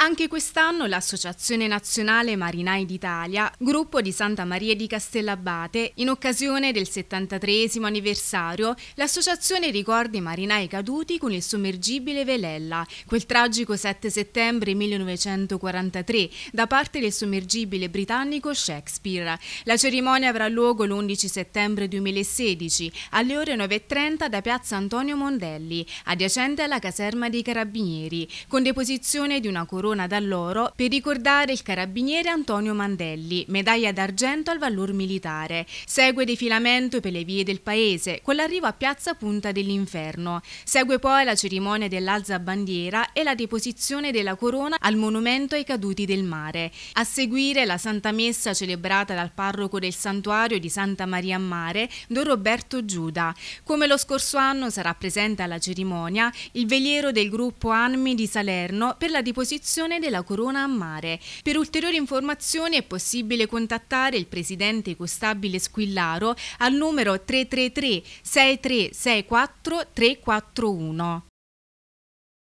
Anche quest'anno l'Associazione Nazionale Marinai d'Italia, gruppo di Santa Maria di Castellabate, in occasione del 73 anniversario, l'associazione ricorda i marinai caduti con il sommergibile Velella, quel tragico 7 settembre 1943 da parte del sommergibile britannico Shakespeare. La cerimonia avrà luogo l'11 settembre 2016 alle ore 9.30 da Piazza Antonio Mondelli, adiacente alla caserma dei Carabinieri, con deposizione di una corona Corona d'Alloro per ricordare il carabiniere Antonio Mandelli, medaglia d'argento al valor militare. Segue defilamento per le vie del paese, con l'arrivo a Piazza Punta dell'Inferno. Segue poi la cerimonia dell'alza bandiera e la deposizione della corona al monumento ai caduti del mare. A seguire la Santa Messa celebrata dal parroco del santuario di Santa Maria a Mare, Don Roberto Giuda. Come lo scorso anno sarà presente alla cerimonia il veliero del gruppo Anmi di Salerno per la deposizione donazione della corona a mare. Per ulteriori informazioni è possibile contattare il presidente Costabile Squillaro al numero 333 6364 341.